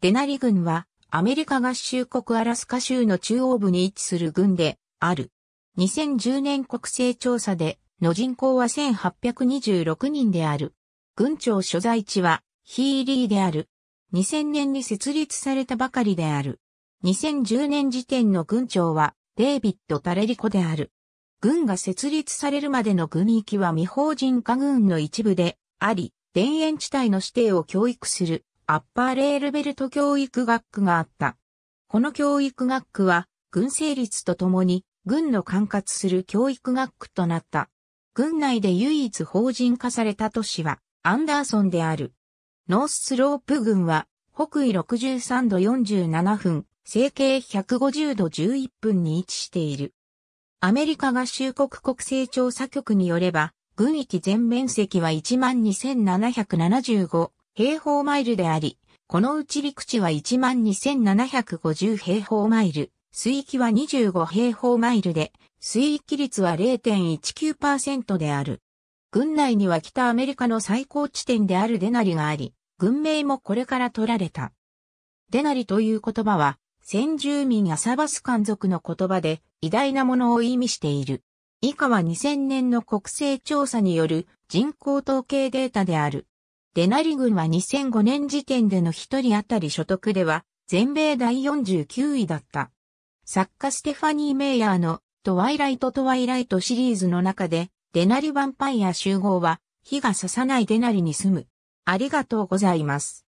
デナリ軍は、アメリカ合衆国アラスカ州の中央部に位置する軍である。2010年国勢調査で、の人口は1826人である。軍庁所在地はヒーリーである。2000年に設立されたばかりである。2010年時点の軍庁はデイビッド・タレリコである。軍が設立されるまでの軍域は未法人化軍の一部であり、田園地帯の指定を教育するアッパーレールベルト教育学区があった。この教育学区は、軍成立とともに、軍の管轄する教育学区となった。軍内で唯一法人化された都市は、アンダーソンである。ノーススロープ軍は、北緯63度47分、西経150度11分に位置している。アメリカ合衆国国勢調査局によれば、軍域全面積は12,775平方マイルであり、このうち陸地は12,750平方マイル、水域は25平方マイルで、水域率は0.19%である。軍内には北アメリカの最高地点であるデナリがあり、軍名もこれから取られた。デナリという言葉は、先住民アサバス漢族の言葉で偉大なものを意味している。以下は2000年の国勢調査による人口統計データである。デナリ軍は2005年時点での一人当たり所得では、全米第49位だった。作家ステファニー・メイヤーのトワイライト・トワイライトシリーズの中で、デナリヴァンパイア集合は、火が刺さないデナリに住む。ありがとうございます。